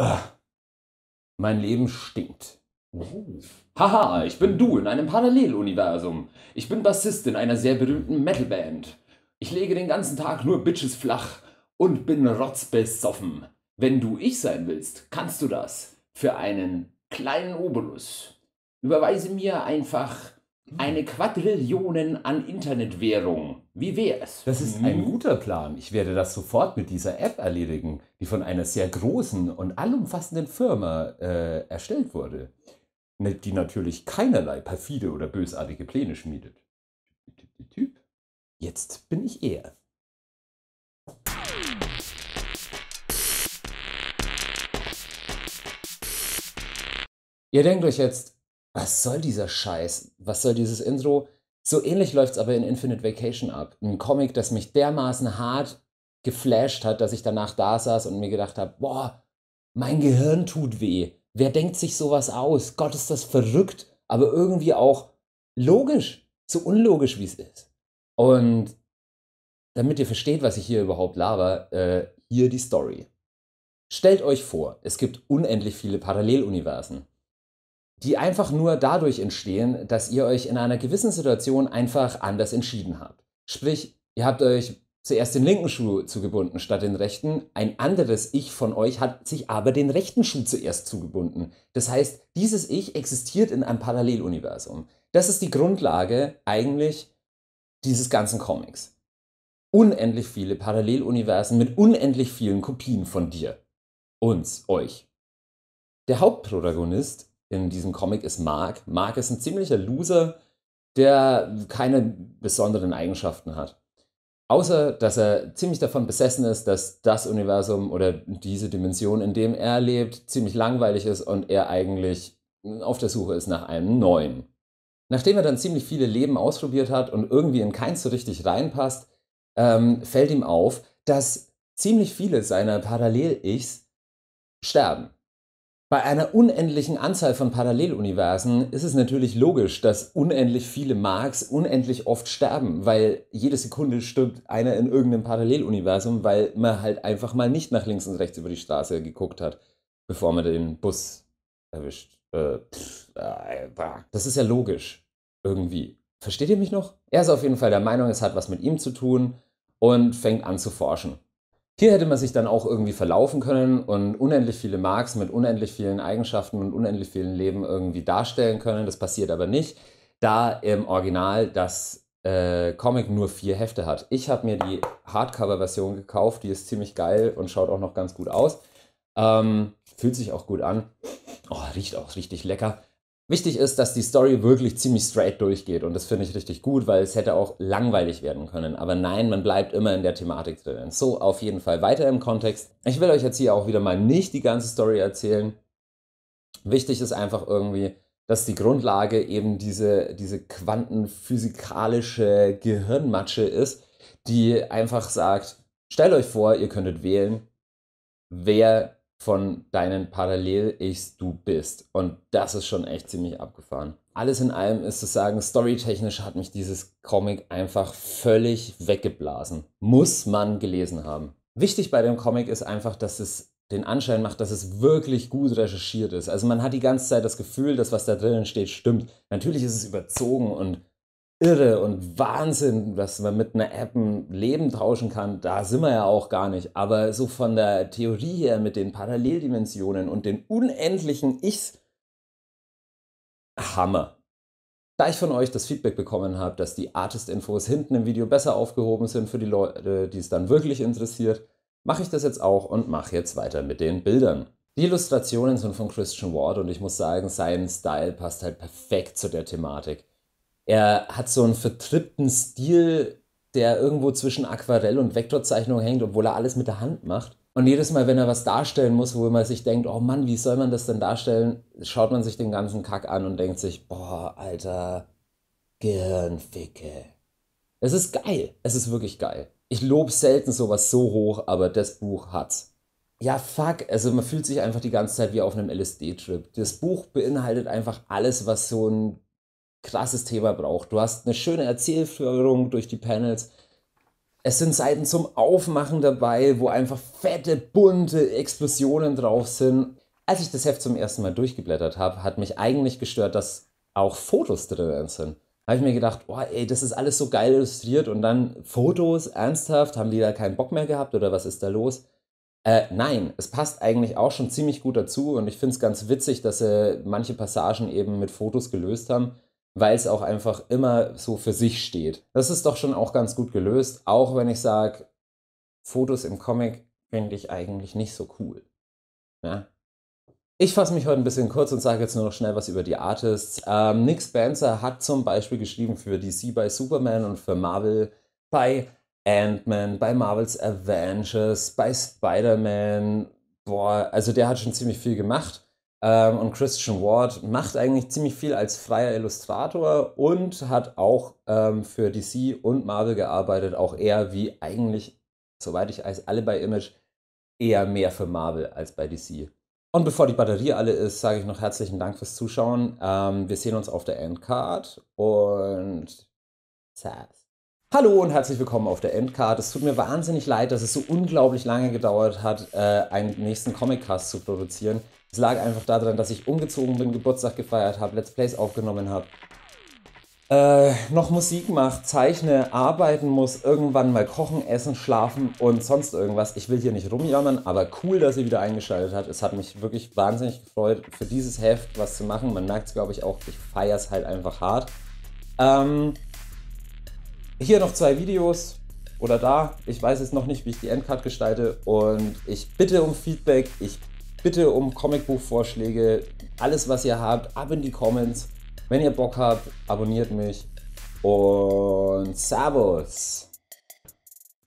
Ugh. Ah. Mein Leben stinkt. Oh. Haha, ich bin du in einem Paralleluniversum. Ich bin Bassist in einer sehr berühmten Metalband. Ich lege den ganzen Tag nur Bitches flach und bin rotzbesoffen. Wenn du ich sein willst, kannst du das. Für einen kleinen Obolus. Überweise mir einfach hm. eine Quadrillion an Internetwährung wie wäre es? Das ist ein mhm. guter Plan. Ich werde das sofort mit dieser App erledigen, die von einer sehr großen und allumfassenden Firma äh, erstellt wurde, ne, die natürlich keinerlei perfide oder bösartige Pläne schmiedet. Typ, jetzt bin ich er. Ihr denkt euch jetzt, was soll dieser Scheiß? Was soll dieses Intro? So ähnlich läuft es aber in Infinite Vacation ab. Ein Comic, das mich dermaßen hart geflasht hat, dass ich danach da saß und mir gedacht habe, boah, mein Gehirn tut weh. Wer denkt sich sowas aus? Gott, ist das verrückt, aber irgendwie auch logisch, so unlogisch wie es ist. Und damit ihr versteht, was ich hier überhaupt laber, äh, hier die Story. Stellt euch vor, es gibt unendlich viele Paralleluniversen die einfach nur dadurch entstehen, dass ihr euch in einer gewissen Situation einfach anders entschieden habt. Sprich, ihr habt euch zuerst den linken Schuh zugebunden statt den rechten. Ein anderes Ich von euch hat sich aber den rechten Schuh zuerst zugebunden. Das heißt, dieses Ich existiert in einem Paralleluniversum. Das ist die Grundlage eigentlich dieses ganzen Comics. Unendlich viele Paralleluniversen mit unendlich vielen Kopien von dir, uns, euch. Der Hauptprotagonist in diesem Comic ist Mark. Mark ist ein ziemlicher Loser, der keine besonderen Eigenschaften hat. Außer, dass er ziemlich davon besessen ist, dass das Universum oder diese Dimension, in dem er lebt, ziemlich langweilig ist und er eigentlich auf der Suche ist nach einem neuen. Nachdem er dann ziemlich viele Leben ausprobiert hat und irgendwie in keins so richtig reinpasst, ähm, fällt ihm auf, dass ziemlich viele seiner Parallel-Ichs sterben. Bei einer unendlichen Anzahl von Paralleluniversen ist es natürlich logisch, dass unendlich viele Marks unendlich oft sterben, weil jede Sekunde stirbt einer in irgendeinem Paralleluniversum, weil man halt einfach mal nicht nach links und rechts über die Straße geguckt hat, bevor man den Bus erwischt. Äh, pff, äh, das ist ja logisch, irgendwie. Versteht ihr mich noch? Er ist auf jeden Fall der Meinung, es hat was mit ihm zu tun und fängt an zu forschen. Hier hätte man sich dann auch irgendwie verlaufen können und unendlich viele Marks mit unendlich vielen Eigenschaften und unendlich vielen Leben irgendwie darstellen können. Das passiert aber nicht, da im Original das äh, Comic nur vier Hefte hat. Ich habe mir die Hardcover-Version gekauft, die ist ziemlich geil und schaut auch noch ganz gut aus. Ähm, fühlt sich auch gut an. Oh, riecht auch richtig lecker. Wichtig ist, dass die Story wirklich ziemlich straight durchgeht und das finde ich richtig gut, weil es hätte auch langweilig werden können. Aber nein, man bleibt immer in der Thematik drin. So, auf jeden Fall weiter im Kontext. Ich will euch jetzt hier auch wieder mal nicht die ganze Story erzählen. Wichtig ist einfach irgendwie, dass die Grundlage eben diese, diese quantenphysikalische Gehirnmatsche ist, die einfach sagt, stellt euch vor, ihr könntet wählen, wer von deinen Parallel-Ichs du bist. Und das ist schon echt ziemlich abgefahren. Alles in allem ist zu sagen, storytechnisch hat mich dieses Comic einfach völlig weggeblasen. Muss man gelesen haben. Wichtig bei dem Comic ist einfach, dass es den Anschein macht, dass es wirklich gut recherchiert ist. Also man hat die ganze Zeit das Gefühl, dass was da drinnen steht, stimmt. Natürlich ist es überzogen und irre und Wahnsinn, dass man mit einer App ein Leben tauschen kann. Da sind wir ja auch gar nicht. Aber so von der Theorie her mit den Paralleldimensionen und den unendlichen Ichs, Hammer. Da ich von euch das Feedback bekommen habe, dass die Artist-Infos hinten im Video besser aufgehoben sind für die Leute, die es dann wirklich interessiert, mache ich das jetzt auch und mache jetzt weiter mit den Bildern. Die Illustrationen sind von Christian Ward und ich muss sagen, sein Style passt halt perfekt zu der Thematik. Er hat so einen vertrippten Stil, der irgendwo zwischen Aquarell und Vektorzeichnung hängt, obwohl er alles mit der Hand macht. Und jedes Mal, wenn er was darstellen muss, wo man sich denkt, oh Mann, wie soll man das denn darstellen, schaut man sich den ganzen Kack an und denkt sich, boah, Alter, Gehirnficke. Es ist geil. Es ist wirklich geil. Ich lobe selten sowas so hoch, aber das Buch hat's. Ja, fuck. Also man fühlt sich einfach die ganze Zeit wie auf einem LSD-Trip. Das Buch beinhaltet einfach alles, was so ein krasses Thema braucht. Du hast eine schöne Erzählführung durch die Panels. Es sind Seiten zum Aufmachen dabei, wo einfach fette, bunte Explosionen drauf sind. Als ich das Heft zum ersten Mal durchgeblättert habe, hat mich eigentlich gestört, dass auch Fotos drin sind. Da Habe ich mir gedacht, boah, ey, das ist alles so geil illustriert und dann Fotos, ernsthaft, haben die da keinen Bock mehr gehabt oder was ist da los? Äh, nein, es passt eigentlich auch schon ziemlich gut dazu und ich finde es ganz witzig, dass sie äh, manche Passagen eben mit Fotos gelöst haben weil es auch einfach immer so für sich steht. Das ist doch schon auch ganz gut gelöst, auch wenn ich sage, Fotos im Comic finde ich eigentlich nicht so cool. Ja? Ich fasse mich heute ein bisschen kurz und sage jetzt nur noch schnell was über die Artists. Ähm, Nick Spencer hat zum Beispiel geschrieben für DC bei Superman und für Marvel bei Ant-Man, bei Marvels Avengers, bei Spider-Man. Boah, also der hat schon ziemlich viel gemacht. Ähm, und Christian Ward macht eigentlich ziemlich viel als freier Illustrator und hat auch ähm, für DC und Marvel gearbeitet. Auch er, wie eigentlich, soweit ich weiß, alle bei Image, eher mehr für Marvel als bei DC. Und bevor die Batterie alle ist, sage ich noch herzlichen Dank fürs Zuschauen. Ähm, wir sehen uns auf der Endcard und Sass. Hallo und herzlich willkommen auf der Endcard. Es tut mir wahnsinnig leid, dass es so unglaublich lange gedauert hat, äh, einen nächsten Comic-Cast zu produzieren. Es lag einfach daran, dass ich umgezogen bin, Geburtstag gefeiert habe, Let's Plays aufgenommen habe. Äh, noch Musik mache, zeichne, arbeiten muss, irgendwann mal kochen, essen, schlafen und sonst irgendwas. Ich will hier nicht rumjammern, aber cool, dass ihr wieder eingeschaltet habt. Es hat mich wirklich wahnsinnig gefreut, für dieses Heft was zu machen. Man merkt es, glaube ich, auch. Ich feiere es halt einfach hart. Ähm, hier noch zwei Videos oder da. Ich weiß jetzt noch nicht, wie ich die Endcard gestalte und ich bitte um Feedback. Ich bitte um Comicbuchvorschläge, alles was ihr habt, ab in die Comments. Wenn ihr Bock habt, abonniert mich und Servus!